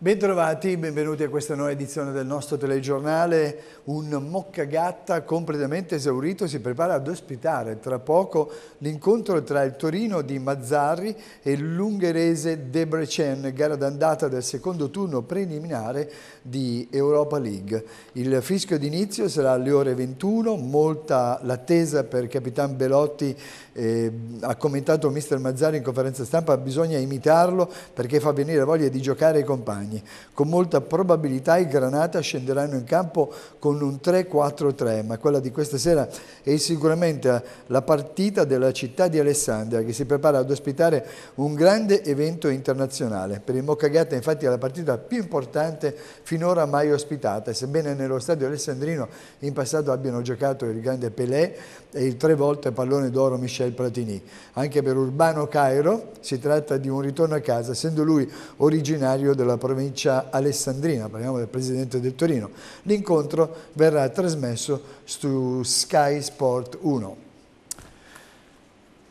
Bentrovati, benvenuti a questa nuova edizione del nostro telegiornale. Un Moccagatta completamente esaurito si prepara ad ospitare tra poco l'incontro tra il Torino di Mazzarri e l'ungherese Debrecen, gara d'andata del secondo turno preliminare di Europa League. Il fischio d'inizio sarà alle ore 21, molta l'attesa per Capitan Belotti, eh, ha commentato mister Mazzarri in conferenza stampa, bisogna imitarlo perché fa venire voglia di giocare ai compagni compagni. Con molta probabilità i Granata scenderanno in campo con un 3-4-3, ma quella di questa sera è sicuramente la partita della città di Alessandria che si prepara ad ospitare un grande evento internazionale. Per il Moccagata infatti è la partita più importante finora mai ospitata, sebbene nello stadio alessandrino in passato abbiano giocato il grande Pelé e il tre volte pallone d'oro Michel Platini. Anche per Urbano Cairo si tratta di un ritorno a casa, essendo lui originario della provincia provincia alessandrina, parliamo del presidente del Torino. L'incontro verrà trasmesso su Sky Sport 1.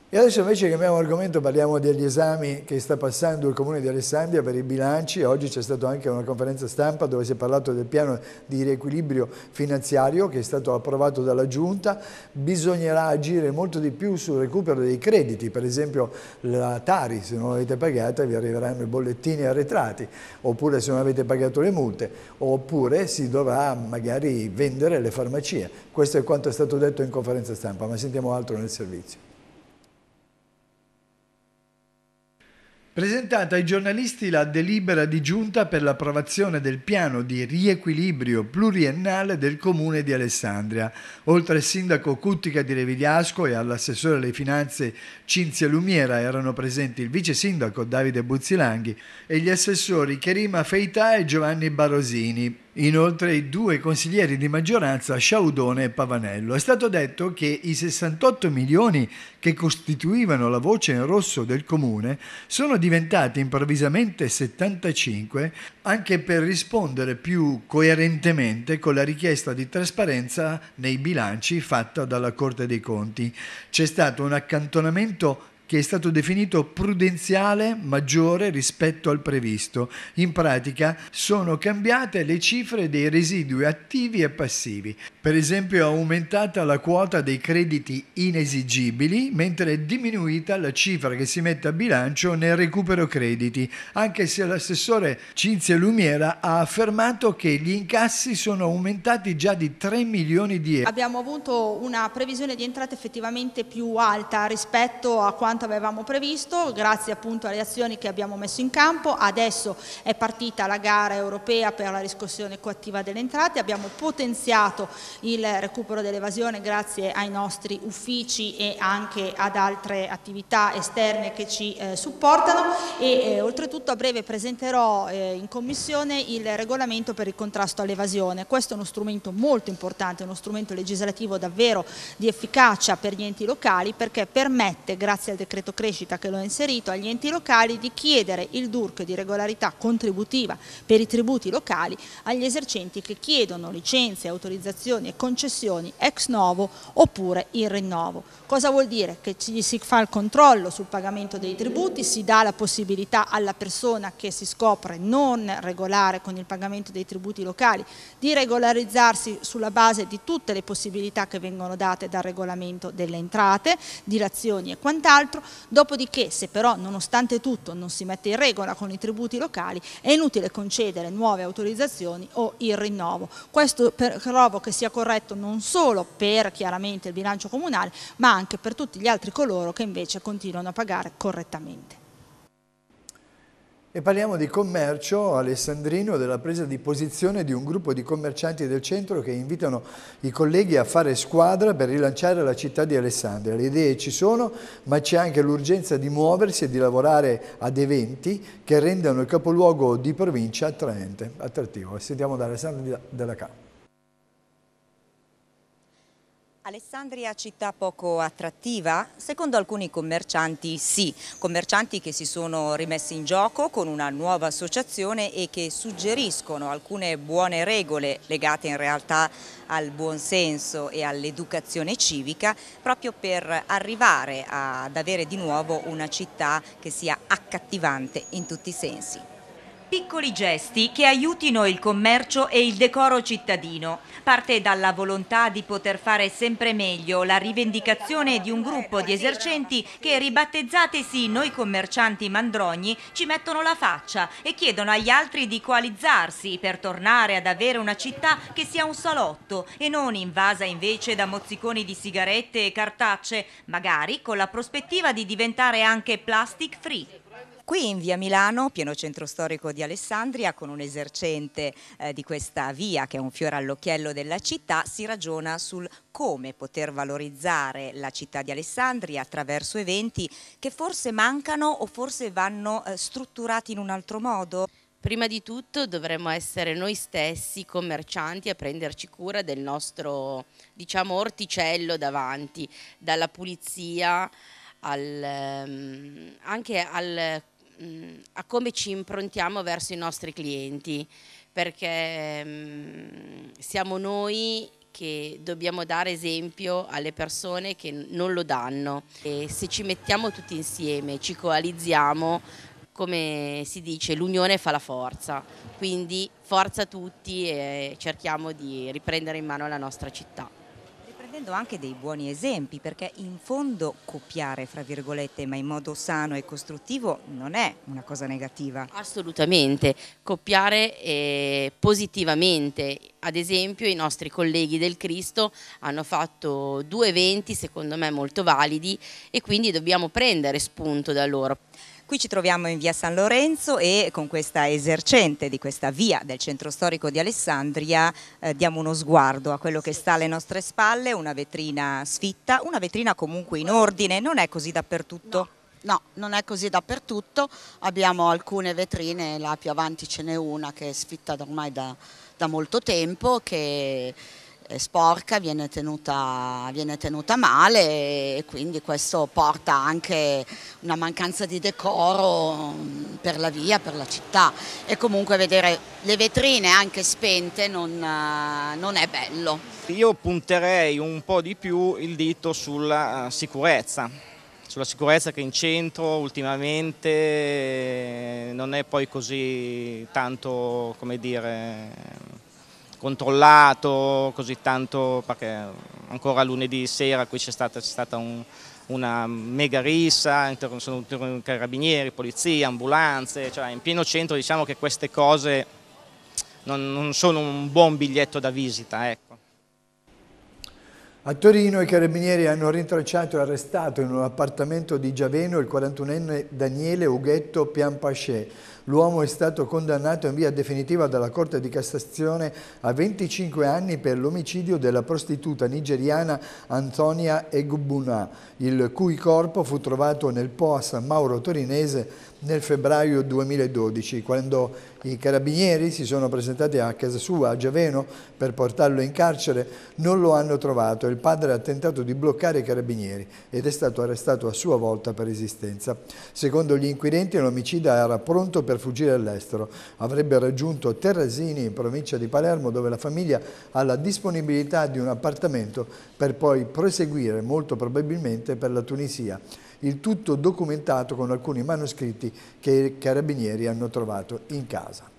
E adesso invece cambiamo argomento, parliamo degli esami che sta passando il Comune di Alessandria per i bilanci. Oggi c'è stata anche una conferenza stampa dove si è parlato del piano di riequilibrio finanziario che è stato approvato dalla Giunta. Bisognerà agire molto di più sul recupero dei crediti, per esempio la Tari, se non l'avete pagata vi arriveranno i bollettini arretrati, oppure se non avete pagato le multe, oppure si dovrà magari vendere le farmacie. Questo è quanto è stato detto in conferenza stampa, ma sentiamo altro nel servizio. presentata ai giornalisti la delibera di giunta per l'approvazione del piano di riequilibrio pluriennale del comune di Alessandria. Oltre al sindaco Cuttica di Revigliasco e all'assessore alle finanze Cinzia Lumiera erano presenti il vice sindaco Davide Buzzilanghi e gli assessori Kerima Feità e Giovanni Barosini inoltre i due consiglieri di maggioranza Sciaudone e Pavanello. È stato detto che i 68 milioni che costituivano la voce in rosso del comune sono diventati improvvisamente 75 anche per rispondere più coerentemente con la richiesta di trasparenza nei bilanci fatta dalla Corte dei Conti. C'è stato un accantonamento che è stato definito prudenziale maggiore rispetto al previsto. In pratica sono cambiate le cifre dei residui attivi e passivi. Per esempio è aumentata la quota dei crediti inesigibili, mentre è diminuita la cifra che si mette a bilancio nel recupero crediti, anche se l'assessore Cinzia Lumiera ha affermato che gli incassi sono aumentati già di 3 milioni di euro. Abbiamo avuto una previsione di entrata effettivamente più alta rispetto a quanto quanto avevamo previsto, grazie appunto alle azioni che abbiamo messo in campo, adesso è partita la gara europea per la riscossione coattiva delle entrate, abbiamo potenziato il recupero dell'evasione grazie ai nostri uffici e anche ad altre attività esterne che ci eh, supportano e eh, oltretutto a breve presenterò eh, in commissione il regolamento per il contrasto all'evasione. Questo è uno strumento molto importante, uno strumento legislativo davvero di efficacia per gli enti locali perché permette, grazie al decreto decreto crescita che l'ho inserito, agli enti locali di chiedere il DURC di regolarità contributiva per i tributi locali agli esercenti che chiedono licenze, autorizzazioni e concessioni ex novo oppure il rinnovo. Cosa vuol dire? Che ci si fa il controllo sul pagamento dei tributi, si dà la possibilità alla persona che si scopre non regolare con il pagamento dei tributi locali di regolarizzarsi sulla base di tutte le possibilità che vengono date dal regolamento delle entrate, dilazioni e quant'altro quant'altro, dopodiché se però nonostante tutto non si mette in regola con i tributi locali è inutile concedere nuove autorizzazioni o il rinnovo. Questo trovo che sia corretto non solo per chiaramente il bilancio comunale ma anche per tutti gli altri coloro che invece continuano a pagare correttamente. E parliamo di commercio alessandrino, della presa di posizione di un gruppo di commercianti del centro che invitano i colleghi a fare squadra per rilanciare la città di Alessandria. Le idee ci sono, ma c'è anche l'urgenza di muoversi e di lavorare ad eventi che rendano il capoluogo di provincia attraente, attrattivo. Sentiamo da Alessandro Della Campo. Alessandria città poco attrattiva? Secondo alcuni commercianti sì, commercianti che si sono rimessi in gioco con una nuova associazione e che suggeriscono alcune buone regole legate in realtà al buonsenso e all'educazione civica proprio per arrivare ad avere di nuovo una città che sia accattivante in tutti i sensi. Piccoli gesti che aiutino il commercio e il decoro cittadino. Parte dalla volontà di poter fare sempre meglio la rivendicazione di un gruppo di esercenti che, ribattezzatesi noi commercianti mandrogni, ci mettono la faccia e chiedono agli altri di coalizzarsi per tornare ad avere una città che sia un salotto e non invasa invece da mozziconi di sigarette e cartacce, magari con la prospettiva di diventare anche plastic free. Qui in via Milano, pieno centro storico di Alessandria, con un esercente eh, di questa via che è un fiore all'occhiello della città, si ragiona sul come poter valorizzare la città di Alessandria attraverso eventi che forse mancano o forse vanno eh, strutturati in un altro modo. Prima di tutto dovremmo essere noi stessi commercianti a prenderci cura del nostro diciamo, orticello davanti, dalla pulizia al, ehm, anche al mh, a come ci improntiamo verso i nostri clienti, perché mh, mm, siamo noi che dobbiamo dare esempio alle persone che non lo danno. E se ci mettiamo tutti insieme, ci coalizziamo, come si dice, l'unione fa la forza. Quindi forza tutti e cerchiamo di riprendere in mano la nostra città prendendo anche dei buoni esempi perché in fondo copiare, fra virgolette, ma in modo sano e costruttivo non è una cosa negativa. Assolutamente, copiare eh, positivamente. Ad esempio i nostri colleghi del Cristo hanno fatto due eventi secondo me molto validi e quindi dobbiamo prendere spunto da loro. Qui ci troviamo in via San Lorenzo e con questa esercente di questa via del centro storico di Alessandria eh, diamo uno sguardo a quello che sta alle nostre spalle, una vetrina sfitta, una vetrina comunque in ordine, non è così dappertutto? No. No, non è così dappertutto, abbiamo alcune vetrine, là più avanti ce n'è una che è sfitta ormai da, da molto tempo, che sporca, viene tenuta, viene tenuta male e quindi questo porta anche una mancanza di decoro mm, per la via, per la città e comunque vedere le vetrine anche spente non, eh, non è bello. Io punterei un po' di più il dito sulla eh, sicurezza, sulla sicurezza che in centro ultimamente eh, non è poi così tanto, come dire, controllato così tanto perché ancora lunedì sera qui c'è stata, stata un, una mega rissa, sono carabinieri, polizia, ambulanze, cioè in pieno centro diciamo che queste cose non, non sono un buon biglietto da visita. Ecco. A Torino i carabinieri hanno rintracciato e arrestato in un appartamento di Giaveno il 41enne Daniele Ughetto Piampascè. L'uomo è stato condannato in via definitiva dalla Corte di Cassazione a 25 anni per l'omicidio della prostituta nigeriana Antonia Egbuna, il cui corpo fu trovato nel Po a San Mauro torinese nel febbraio 2012, quando i carabinieri si sono presentati a casa sua, a Giaveno, per portarlo in carcere, non lo hanno trovato. Il padre ha tentato di bloccare i carabinieri ed è stato arrestato a sua volta per resistenza. Secondo gli inquirenti l'omicida era pronto per fuggire all'estero. Avrebbe raggiunto Terrasini, in provincia di Palermo, dove la famiglia ha la disponibilità di un appartamento per poi proseguire molto probabilmente per la Tunisia il tutto documentato con alcuni manoscritti che i carabinieri hanno trovato in casa.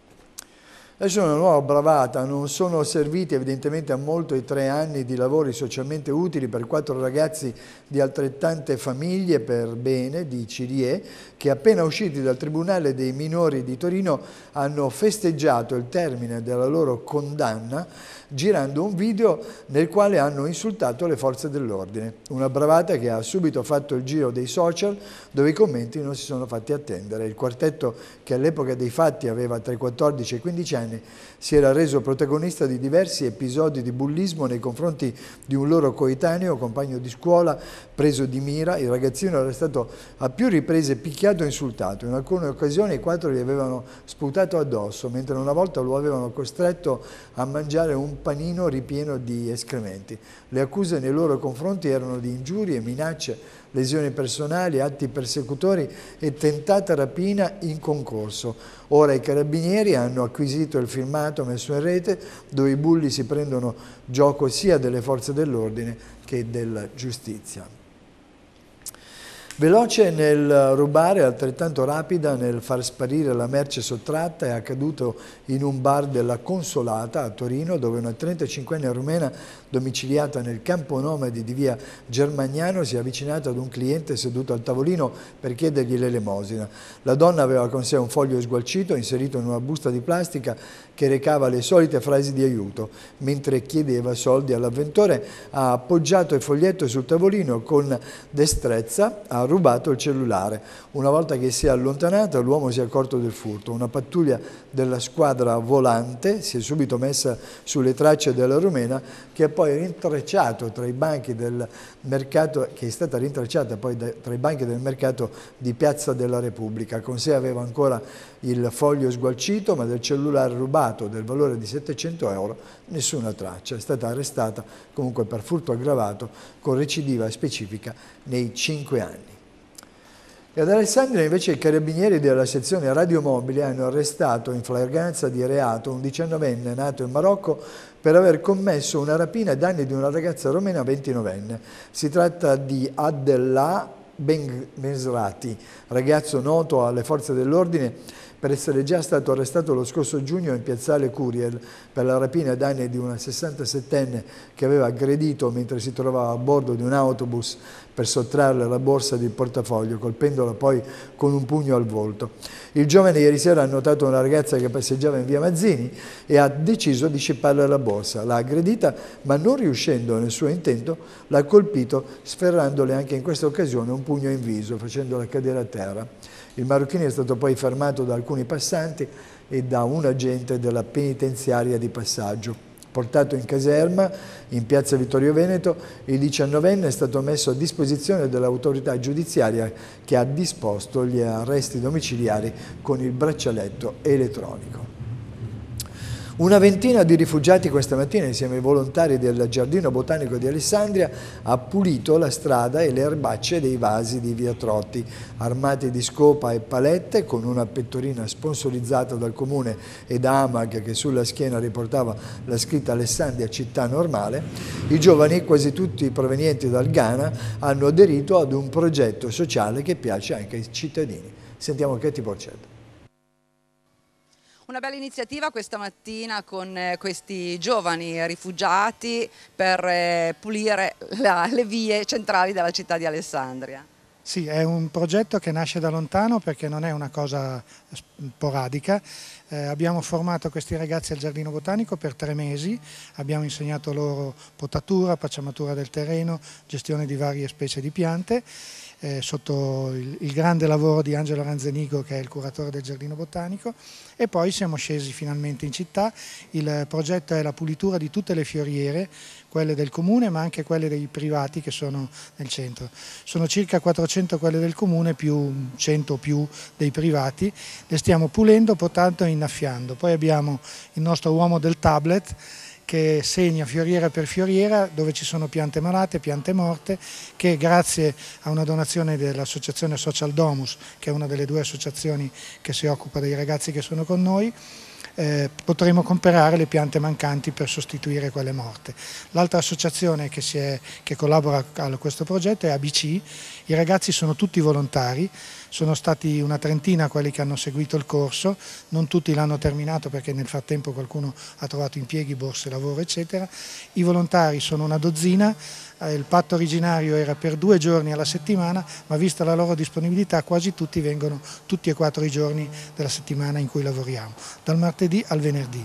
Adesso è una nuova bravata, non sono serviti evidentemente a molto i tre anni di lavori socialmente utili per quattro ragazzi di altrettante famiglie per bene di Cirie che appena usciti dal Tribunale dei minori di Torino hanno festeggiato il termine della loro condanna girando un video nel quale hanno insultato le forze dell'ordine. Una bravata che ha subito fatto il giro dei social dove i commenti non si sono fatti attendere. Il quartetto che all'epoca dei fatti aveva tra i 14 e i 15 anni anni, si era reso protagonista di diversi episodi di bullismo nei confronti di un loro coetaneo, compagno di scuola, preso di mira. Il ragazzino era stato a più riprese picchiato e insultato. In alcune occasioni i quattro gli avevano sputato addosso, mentre una volta lo avevano costretto a mangiare un panino ripieno di escrementi. Le accuse nei loro confronti erano di ingiurie, minacce, lesioni personali, atti persecutori e tentata rapina in concorso. Ora i carabinieri hanno acquisito visto il filmato messo in rete dove i bulli si prendono gioco sia delle forze dell'ordine che della giustizia. Veloce nel rubare, altrettanto rapida nel far sparire la merce sottratta, è accaduto in un bar della Consolata a Torino, dove una 35enne rumena domiciliata nel campo nomadi di via Germagnano si è avvicinata ad un cliente seduto al tavolino per chiedergli l'elemosina. La donna aveva con sé un foglio sgualcito inserito in una busta di plastica che recava le solite frasi di aiuto. Mentre chiedeva soldi all'avventore ha appoggiato il foglietto sul tavolino con destrezza, ha rubato il cellulare. Una volta che si è allontanata l'uomo si è accorto del furto. Una pattuglia della squadra volante si è subito messa sulle tracce della rumena che è poi rintracciato tra i banchi del mercato, che è stata rintracciata poi tra i banchi del mercato di Piazza della Repubblica. Con sé aveva ancora il foglio sgualcito ma del cellulare rubato del valore di 700 euro nessuna traccia. È stata arrestata comunque per furto aggravato con recidiva specifica nei 5 anni. E ad Alessandria invece i carabinieri della sezione radiomobili hanno arrestato in flagranza di reato un diciannovenne nato in Marocco per aver commesso una rapina ai danni di una ragazza romena 29enne. Si tratta di Adela Benzrati, ragazzo noto alle forze dell'ordine per essere già stato arrestato lo scorso giugno in piazzale Curiel per la rapina a danni di una 67enne che aveva aggredito mentre si trovava a bordo di un autobus per sottrarle la borsa del portafoglio, colpendola poi con un pugno al volto. Il giovane ieri sera ha notato una ragazza che passeggiava in via Mazzini e ha deciso di scipparle la borsa. L'ha aggredita, ma non riuscendo nel suo intento, l'ha colpito sferrandole anche in questa occasione un pugno in viso, facendola cadere a terra. Il marocchino è stato poi fermato da alcuni passanti e da un agente della penitenziaria di passaggio. Portato in caserma in piazza Vittorio Veneto, il 19enne è stato messo a disposizione dell'autorità giudiziaria che ha disposto gli arresti domiciliari con il braccialetto elettronico. Una ventina di rifugiati questa mattina insieme ai volontari del Giardino Botanico di Alessandria ha pulito la strada e le erbacce dei vasi di Via Trotti. Armati di scopa e palette con una pettorina sponsorizzata dal comune e da Amag che sulla schiena riportava la scritta Alessandria città normale, i giovani, quasi tutti provenienti dal Ghana, hanno aderito ad un progetto sociale che piace anche ai cittadini. Sentiamo che ti Borcello. Una bella iniziativa questa mattina con eh, questi giovani rifugiati per eh, pulire la, le vie centrali della città di Alessandria. Sì, è un progetto che nasce da lontano perché non è una cosa sporadica. Eh, abbiamo formato questi ragazzi al giardino botanico per tre mesi, abbiamo insegnato loro potatura, pacciamatura del terreno, gestione di varie specie di piante eh, sotto il, il, grande lavoro di Angelo Ranzenigo che è il curatore del giardino botanico e poi siamo scesi finalmente in città, il progetto è la pulitura di tutte le fioriere, quelle del comune ma anche quelle dei privati che sono nel centro. Sono circa 400 quelle del comune più 100 o più dei privati, le stiamo pulendo, portando e innaffiando. Poi abbiamo il nostro uomo del tablet che segna fioriera per fioriera dove ci sono piante malate, piante morte, che grazie a una donazione dell'associazione Social Domus, che è una delle due associazioni che si occupa dei ragazzi che sono con noi, eh, potremo comprare le piante mancanti per sostituire quelle morte. L'altra associazione che, è, che collabora a questo progetto è ABC, i ragazzi sono tutti volontari, sono stati una trentina quelli che hanno seguito il corso, non tutti l'hanno terminato perché nel frattempo qualcuno ha trovato impieghi, borse, lavoro eccetera. I volontari sono una dozzina, eh, il patto originario era per due giorni alla settimana, ma vista la loro disponibilità quasi tutti vengono tutti e quattro i giorni della settimana in cui lavoriamo, dal martedì al venerdì.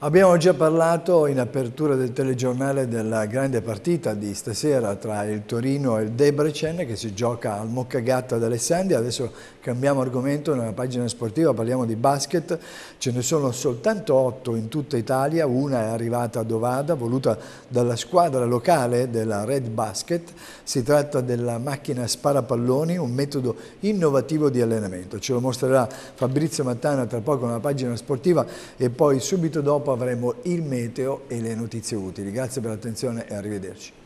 Abbiamo già parlato in apertura del telegiornale della grande partita di stasera tra il Torino e il Debrecen che si gioca al Moccagatta ad Alessandria. Adesso cambiamo argomento nella pagina sportiva, parliamo di basket. Ce ne sono soltanto otto in tutta Italia, una è arrivata a Dovada, voluta dalla squadra locale della Red Basket. Si tratta della macchina sparapalloni, un metodo innovativo di allenamento. Ce lo mostrerà Fabrizio Mattana tra poco nella pagina sportiva e poi subito dopo dopo avremo il meteo e le notizie utili. Grazie per l'attenzione e arrivederci.